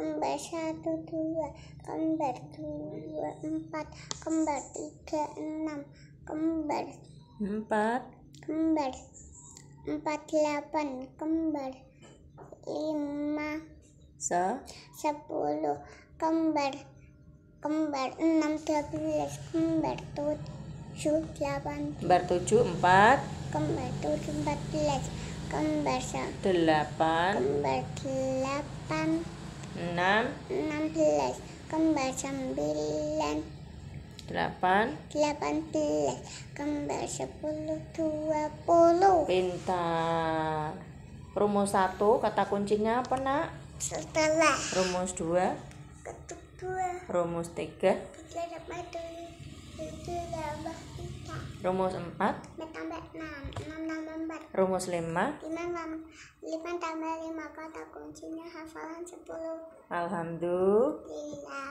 kembar satu dua kembar dua empat kembar tiga enam kembar empat kembar empat delapan kembar lima Se? sepuluh kembar kembar enam dua belas kembar tujuh delapan kembar tujuh empat kembar tujuh empat belas kembar delapan kembar delapan kembar sembilan delapan delapan belas kembar sepuluh dua puluh pintar rumus satu kata kuncinya apa nak setelah rumus dua ketuk dua rumus tiga rumus empat Metam. Rumus lima 5, 5 tambah 5 kata kuncinya hafalan sepuluh Alhamdulillah